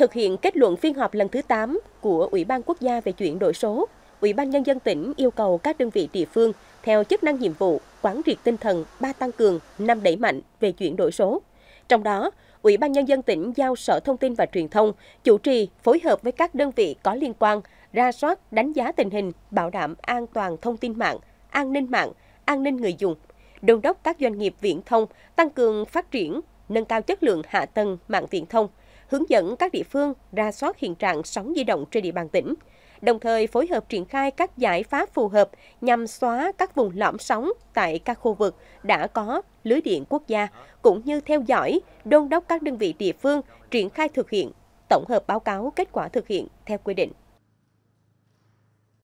Thực hiện kết luận phiên họp lần thứ 8 của Ủy ban Quốc gia về chuyển đổi số, Ủy ban Nhân dân tỉnh yêu cầu các đơn vị địa phương theo chức năng nhiệm vụ quán triệt tinh thần ba tăng cường, năm đẩy mạnh về chuyển đổi số. Trong đó, Ủy ban Nhân dân tỉnh giao Sở Thông tin và Truyền thông chủ trì phối hợp với các đơn vị có liên quan ra soát, đánh giá tình hình, bảo đảm an toàn thông tin mạng, an ninh mạng, an ninh người dùng, đôn đốc các doanh nghiệp viễn thông tăng cường phát triển, nâng cao chất lượng hạ tầng mạng viễn thông, hướng dẫn các địa phương ra soát hiện trạng sóng di động trên địa bàn tỉnh, đồng thời phối hợp triển khai các giải pháp phù hợp nhằm xóa các vùng lõm sóng tại các khu vực đã có lưới điện quốc gia, cũng như theo dõi, đôn đốc các đơn vị địa phương triển khai thực hiện, tổng hợp báo cáo kết quả thực hiện theo quy định.